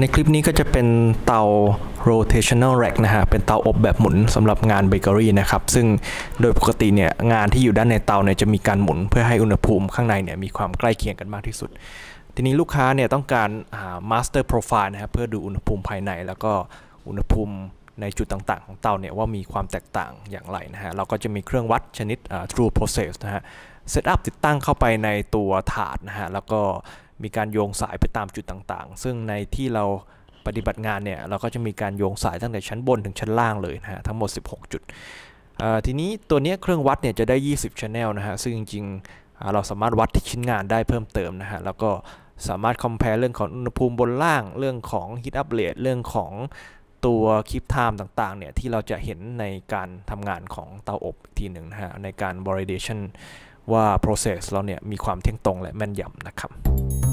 ในคลิปนี้ก็จะเป็นเตา rotational rack นะฮะ เป็นเตาอบแบบหมุนสำหรับงานเบเกอรี่นะครับ ซึ่งโดยปกติเนี่ยงานที่อยู่ด้านในเตาเนี่ยจะมีการหมุนเพื่อให้อุณหภูมิข้างในเนี่ยมีความใกล้เคียงกันมากที่สุด ทีนี้ลูกค้าเนี่ยต้องการหา master profile นะครับ เพื่อดูอุณหภูมิภายใน แล้วก็อุณหภูมิในจุดต่างๆของเตาเนี่ยว่ามีความแตกต่างอย่างไรนะฮะ เราก็จะมีเครื่องวัดชนิด true process นะฮะเซตอัพติดตั้งเข้าไปในตัวถาดนะฮะ แล้วก็มีการโยงสายไปตามจุดต่างๆ ซึ่งในที่เราปฏิบัติงานเนี่ย เราก็จะมีการโยงสายตั้งแต่ชั้นบนถึงชั้นล่างเลยนะฮะทั้งหมด 16 จุด ทีนี้ตัวนี้เครื่องวัดเนี่ยจะได้ 20 channel นะฮะ ซึ่งจริงๆ เราสามารถวัดที่ชิ้นงานได้เพิ่มเติมนะฮะ แล้วก็สามารถ compare เรื่องของอุณหภูมิบนล่างเรื่องของ heat up rate เรื่องของตัวคลิปไทม์ต่างๆเนี่ยที่เราจะเห็นในการทำงานของเตาอบทีหนึ่งนะฮะในการ validation ว่า process เราเนี่ยมีความเที่ยงตรงและแม่นยำนะครับ